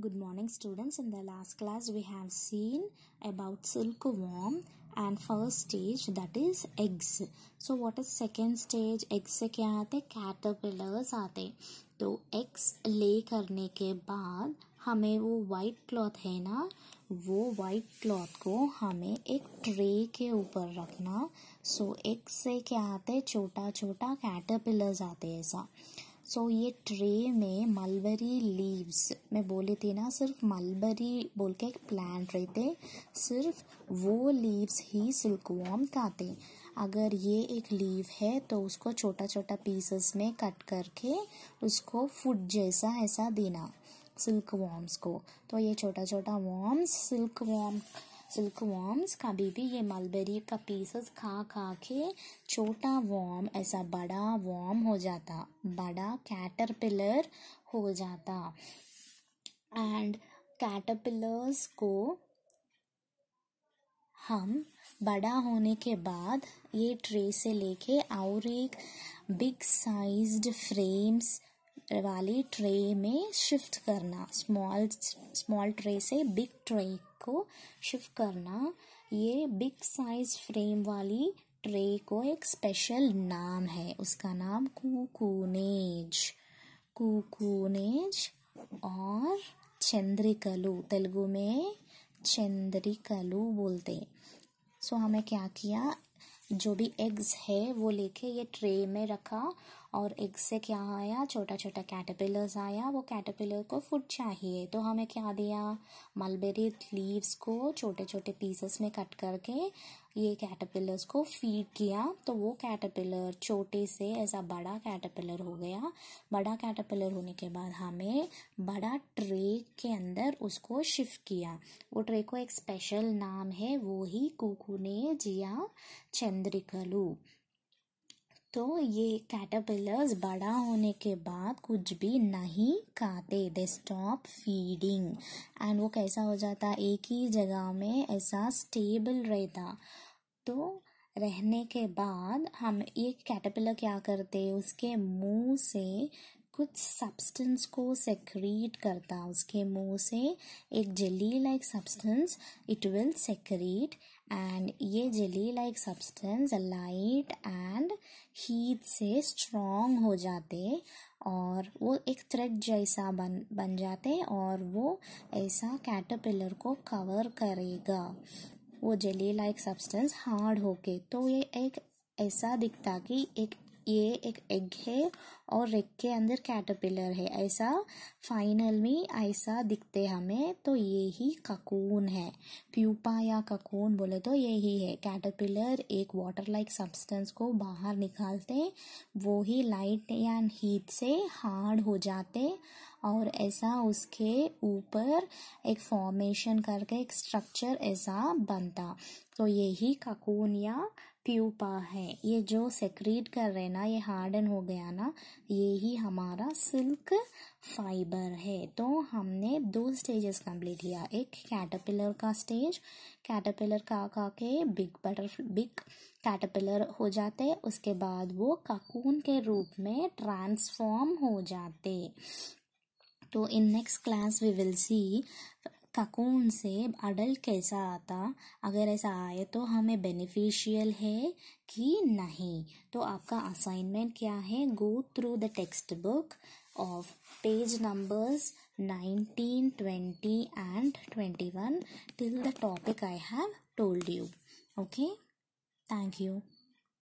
Good morning students. In the last class we have seen about silk worm and first stage that is eggs. So what is second stage? Eggs से क्या आते caterpillars aate to eggs lay karne ke baad hame wo white cloth hai na wo white cloth ko hame ek tray ke upar rakhna so, eggs se kya aate chota chota caterpillars aate aisa so so, ये tray में mulberry leaves मैं बोली थी ना सिर्फ mulberry बोल के एक प्लांट रहते सिर्फ वो लीव्स ही सिल्क सिल्कवॉर्म खाते अगर ये एक लीव है तो उसको छोटा छोटा पीसेस में कट करके उसको फूड जैसा ऐसा देना सिल्क वॉर्म्स को तो ये छोटा छोटा worms silk worm silk worms कभी भी ये मलबेरी का पीसेस खा खा के छोटा वॉर्म ऐसा बड़ा वॉर्म हो जाता बड़ा कैटरपिलर हो जाता एंड कैटरपिलर्स को हम बड़ा होने के बाद ये ट्रे से लेके और एक बिग साइज्ड फ्रेम्स वाली ट्रे में शिफ्ट करना स्मॉल स्मॉल ट्रे से बिग ट्रे को शिफ्ट करना ये बिग साइज फ्रेम वाली ट्रे को एक स्पेशल नाम है उसका नाम कुकुनेज कुकुनेज और चंद्रिकलू तेलुगु में चंद्रिकलू बोलते हैं सो हमें क्या किया जो भी एग्स है वो लेके ये ट्रे में रखा और एग से क्या आया छोटा छोटा कैटरपिलर्स आया वो कैटरपिलर को फूड चाहिए तो हमें क्या दिया मलबेरी लीव्स को छोटे छोटे पीसेस में कट करके ये कैटरपिलर्स को फीड किया तो वो कैटरपिलर छोटे से ऐसा बड़ा कैटरपिलर हो गया बड़ा कैटरपिलर होने के बाद हमें बड़ा ट्रे के अंदर उसको शिफ्ट किया वो ट्रे को एक स्पेशल नाम है वो ही कुकू ने जिया चंद्रिकलू तो ये कैटरपिलर्स बड़ा होने के बाद कुछ भी नहीं खाते दे स्टॉप फीडिंग एंड वो कैसा हो जाता एक ही जगह में ऐसा स्टेबल रहता तो रहने के बाद हम एक कैटरपिलर क्या करते उसके मुंह से कुछ सब्सटेंस को सेक्रीट करता उसके मुंह से एक jelly like substance it will secrete and ये jelly like substance light and heat से स्ट्रॉन्ग हो जाते और वो एक थ्रेड जैसा बन बन जाते और वो ऐसा कैटरपिलर को कवर करेगा वो जेली लाइक सब्सटेंस हार्ड होके तो ये एक ऐसा दिखता कि एक ये एक एग है और एग के अंदर कैटरपिलर है ऐसा फाइनल में ऐसा दिखते हमें तो ये ही ककून है प्यूपा या ककून बोले तो यही है कैटरपिलर एक वाटर लाइक सब्सटेंस को बाहर निकालते वो ही लाइट या हीट से हार्ड हो जाते और ऐसा उसके ऊपर एक फॉर्मेशन करके एक स्ट्रक्चर ऐसा बनता तो यही ककून या प्यूपा है ये जो सेक्रीट कर रहे ना ये हार्डन हो गया ना ये ही हमारा सिल्क फाइबर है तो हमने दो स्टेजेस कंप्लीट किया एक कैटरपिलर का स्टेज कैटरपिलर का का के बिग बटर बिग कैटरपिलर हो जाते उसके बाद वो काकून के रूप में ट्रांसफॉर्म हो जाते तो in next class we will see cocoon से अडल्ट कैसा आता अगर ऐसा आए तो हमें बेनिफिशियल है कि नहीं तो आपका असाइनमेंट क्या है go through the text book of page numbers nineteen twenty and twenty one till the topic I have told you okay thank you